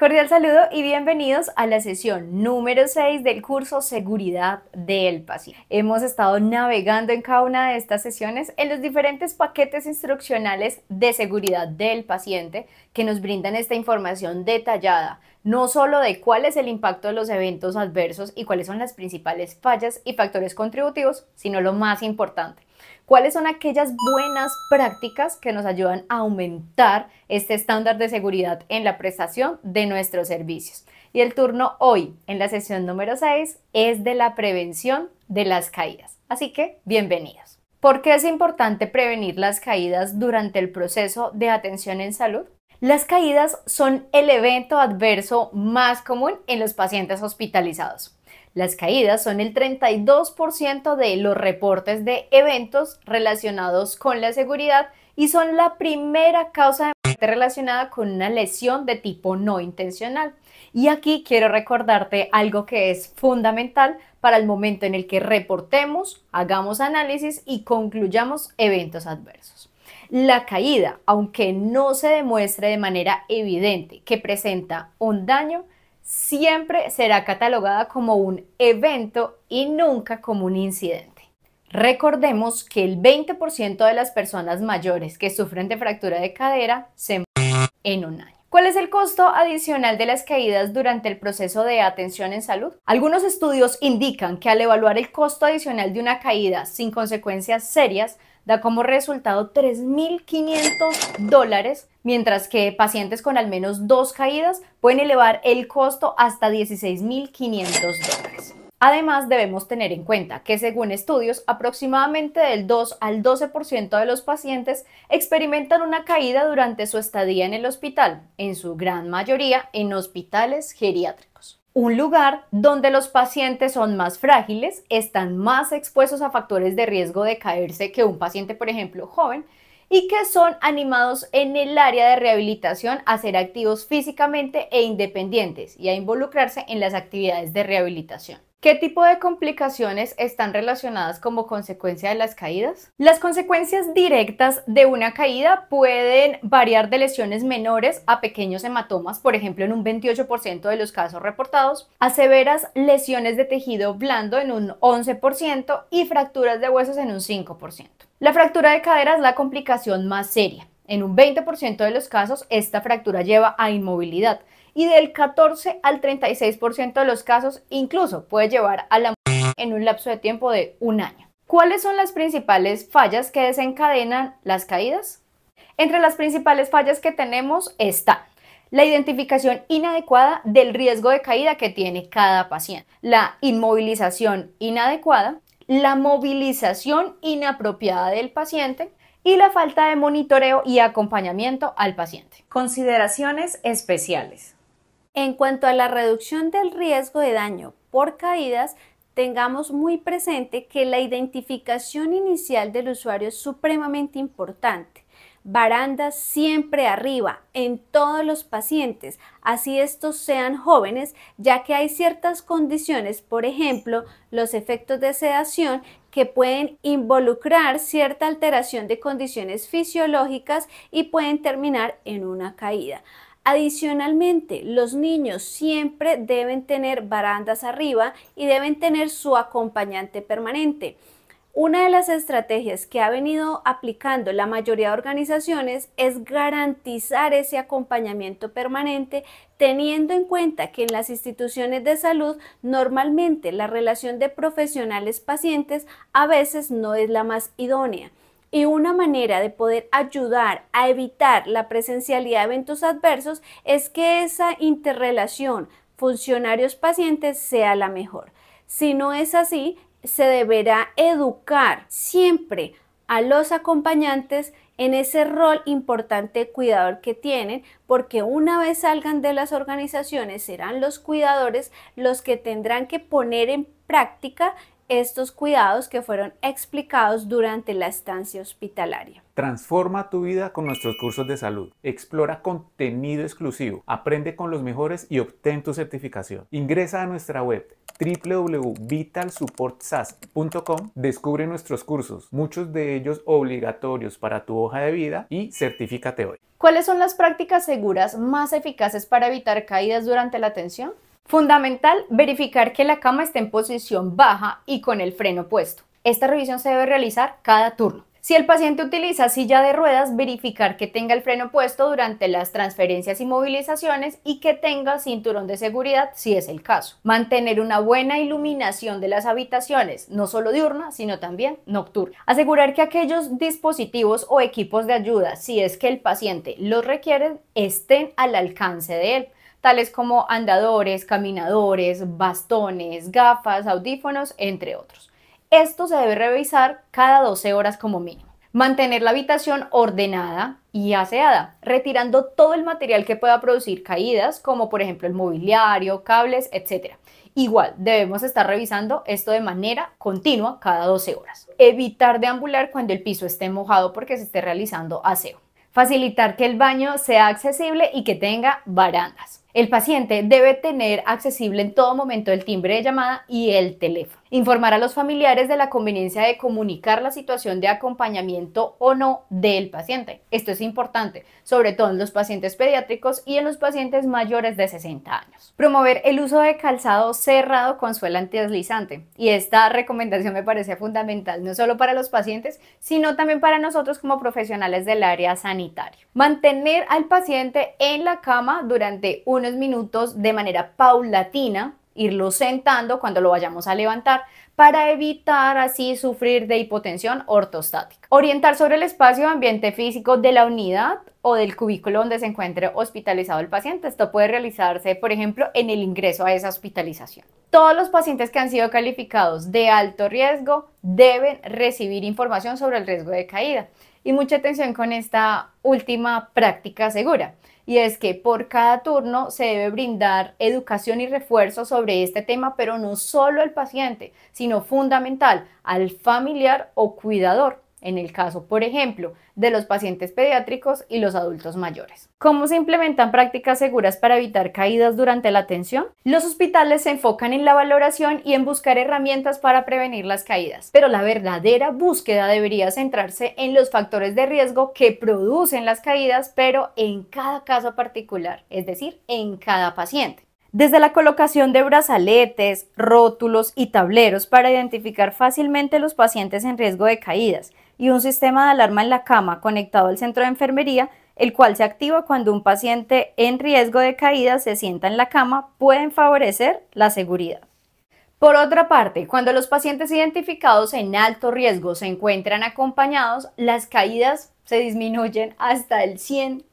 Cordial saludo y bienvenidos a la sesión número 6 del curso Seguridad del Paciente. Hemos estado navegando en cada una de estas sesiones en los diferentes paquetes instruccionales de seguridad del paciente que nos brindan esta información detallada, no solo de cuál es el impacto de los eventos adversos y cuáles son las principales fallas y factores contributivos, sino lo más importante, ¿Cuáles son aquellas buenas prácticas que nos ayudan a aumentar este estándar de seguridad en la prestación de nuestros servicios? Y el turno hoy, en la sesión número 6, es de la prevención de las caídas. Así que, bienvenidos. ¿Por qué es importante prevenir las caídas durante el proceso de atención en salud? Las caídas son el evento adverso más común en los pacientes hospitalizados. Las caídas son el 32% de los reportes de eventos relacionados con la seguridad y son la primera causa de muerte relacionada con una lesión de tipo no intencional. Y aquí quiero recordarte algo que es fundamental para el momento en el que reportemos, hagamos análisis y concluyamos eventos adversos. La caída, aunque no se demuestre de manera evidente que presenta un daño, siempre será catalogada como un evento y nunca como un incidente. Recordemos que el 20% de las personas mayores que sufren de fractura de cadera se en un año. ¿Cuál es el costo adicional de las caídas durante el proceso de atención en salud? Algunos estudios indican que al evaluar el costo adicional de una caída sin consecuencias serias, da como resultado 3.500 dólares mientras que pacientes con al menos dos caídas pueden elevar el costo hasta 16.500 dólares. Además, debemos tener en cuenta que según estudios, aproximadamente del 2 al 12% de los pacientes experimentan una caída durante su estadía en el hospital, en su gran mayoría en hospitales geriátricos. Un lugar donde los pacientes son más frágiles, están más expuestos a factores de riesgo de caerse que un paciente, por ejemplo, joven, y que son animados en el área de rehabilitación a ser activos físicamente e independientes y a involucrarse en las actividades de rehabilitación. ¿Qué tipo de complicaciones están relacionadas como consecuencia de las caídas? Las consecuencias directas de una caída pueden variar de lesiones menores a pequeños hematomas, por ejemplo en un 28% de los casos reportados, a severas lesiones de tejido blando en un 11% y fracturas de huesos en un 5%. La fractura de cadera es la complicación más seria. En un 20% de los casos, esta fractura lleva a inmovilidad y del 14 al 36% de los casos incluso puede llevar a la en un lapso de tiempo de un año. ¿Cuáles son las principales fallas que desencadenan las caídas? Entre las principales fallas que tenemos está la identificación inadecuada del riesgo de caída que tiene cada paciente, la inmovilización inadecuada, la movilización inapropiada del paciente y la falta de monitoreo y acompañamiento al paciente. Consideraciones especiales. En cuanto a la reducción del riesgo de daño por caídas, tengamos muy presente que la identificación inicial del usuario es supremamente importante barandas siempre arriba en todos los pacientes, así estos sean jóvenes, ya que hay ciertas condiciones, por ejemplo, los efectos de sedación que pueden involucrar cierta alteración de condiciones fisiológicas y pueden terminar en una caída. Adicionalmente, los niños siempre deben tener barandas arriba y deben tener su acompañante permanente. Una de las estrategias que ha venido aplicando la mayoría de organizaciones es garantizar ese acompañamiento permanente teniendo en cuenta que en las instituciones de salud normalmente la relación de profesionales pacientes a veces no es la más idónea. Y una manera de poder ayudar a evitar la presencialidad de eventos adversos es que esa interrelación funcionarios-pacientes sea la mejor. Si no es así, se deberá educar siempre a los acompañantes en ese rol importante de cuidador que tienen, porque una vez salgan de las organizaciones serán los cuidadores los que tendrán que poner en práctica estos cuidados que fueron explicados durante la estancia hospitalaria. Transforma tu vida con nuestros cursos de salud. Explora contenido exclusivo, aprende con los mejores y obtén tu certificación. Ingresa a nuestra web www.vitalsupportsas.com descubre nuestros cursos, muchos de ellos obligatorios para tu hoja de vida y certifícate hoy. ¿Cuáles son las prácticas seguras más eficaces para evitar caídas durante la atención? Fundamental verificar que la cama esté en posición baja y con el freno puesto. Esta revisión se debe realizar cada turno. Si el paciente utiliza silla de ruedas, verificar que tenga el freno puesto durante las transferencias y movilizaciones y que tenga cinturón de seguridad si es el caso. Mantener una buena iluminación de las habitaciones, no solo diurna, sino también nocturna. Asegurar que aquellos dispositivos o equipos de ayuda, si es que el paciente los requiere, estén al alcance de él tales como andadores, caminadores, bastones, gafas, audífonos, entre otros. Esto se debe revisar cada 12 horas como mínimo. Mantener la habitación ordenada y aseada, retirando todo el material que pueda producir caídas, como por ejemplo el mobiliario, cables, etc. Igual, debemos estar revisando esto de manera continua cada 12 horas. Evitar deambular cuando el piso esté mojado porque se esté realizando aseo. Facilitar que el baño sea accesible y que tenga barandas. El paciente debe tener accesible en todo momento el timbre de llamada y el teléfono. Informar a los familiares de la conveniencia de comunicar la situación de acompañamiento o no del paciente. Esto es importante, sobre todo en los pacientes pediátricos y en los pacientes mayores de 60 años. Promover el uso de calzado cerrado con suela antideslizante. Y esta recomendación me parece fundamental, no solo para los pacientes, sino también para nosotros como profesionales del área sanitaria. Mantener al paciente en la cama durante unos minutos de manera paulatina irlo sentando cuando lo vayamos a levantar para evitar así sufrir de hipotensión ortostática. Orientar sobre el espacio ambiente físico de la unidad o del cubículo donde se encuentre hospitalizado el paciente. Esto puede realizarse, por ejemplo, en el ingreso a esa hospitalización. Todos los pacientes que han sido calificados de alto riesgo deben recibir información sobre el riesgo de caída. Y mucha atención con esta última práctica segura y es que por cada turno se debe brindar educación y refuerzo sobre este tema, pero no solo al paciente, sino sino fundamental al familiar o cuidador, en el caso, por ejemplo, de los pacientes pediátricos y los adultos mayores. ¿Cómo se implementan prácticas seguras para evitar caídas durante la atención? Los hospitales se enfocan en la valoración y en buscar herramientas para prevenir las caídas, pero la verdadera búsqueda debería centrarse en los factores de riesgo que producen las caídas, pero en cada caso particular, es decir, en cada paciente. Desde la colocación de brazaletes, rótulos y tableros para identificar fácilmente los pacientes en riesgo de caídas y un sistema de alarma en la cama conectado al centro de enfermería, el cual se activa cuando un paciente en riesgo de caída se sienta en la cama, pueden favorecer la seguridad. Por otra parte, cuando los pacientes identificados en alto riesgo se encuentran acompañados, las caídas se disminuyen hasta el 100%.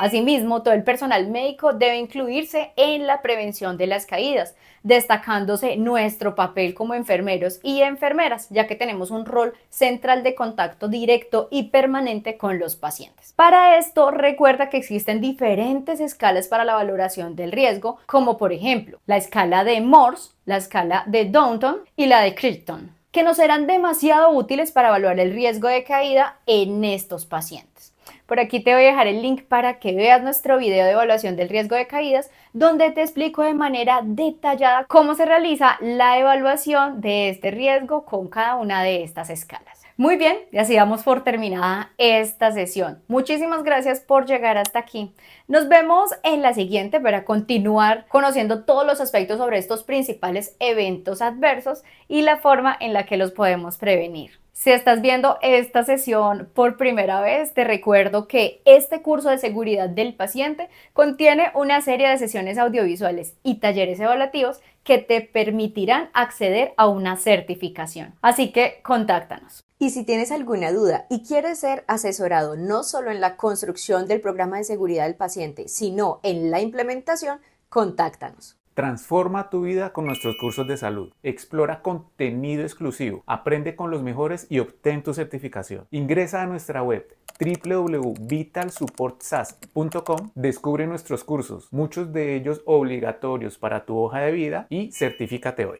Asimismo, todo el personal médico debe incluirse en la prevención de las caídas, destacándose nuestro papel como enfermeros y enfermeras, ya que tenemos un rol central de contacto directo y permanente con los pacientes. Para esto, recuerda que existen diferentes escalas para la valoración del riesgo, como por ejemplo la escala de Morse, la escala de Downton y la de Crichton que nos serán demasiado útiles para evaluar el riesgo de caída en estos pacientes. Por aquí te voy a dejar el link para que veas nuestro video de evaluación del riesgo de caídas, donde te explico de manera detallada cómo se realiza la evaluación de este riesgo con cada una de estas escalas. Muy bien, y así damos por terminada esta sesión. Muchísimas gracias por llegar hasta aquí. Nos vemos en la siguiente para continuar conociendo todos los aspectos sobre estos principales eventos adversos y la forma en la que los podemos prevenir. Si estás viendo esta sesión por primera vez, te recuerdo que este curso de seguridad del paciente contiene una serie de sesiones audiovisuales y talleres evaluativos que te permitirán acceder a una certificación. Así que contáctanos. Y si tienes alguna duda y quieres ser asesorado no solo en la construcción del programa de seguridad del paciente, sino en la implementación, contáctanos. Transforma tu vida con nuestros cursos de salud. Explora contenido exclusivo. Aprende con los mejores y obtén tu certificación. Ingresa a nuestra web www.vitalsupportsas.com. Descubre nuestros cursos, muchos de ellos obligatorios para tu hoja de vida y certifícate hoy.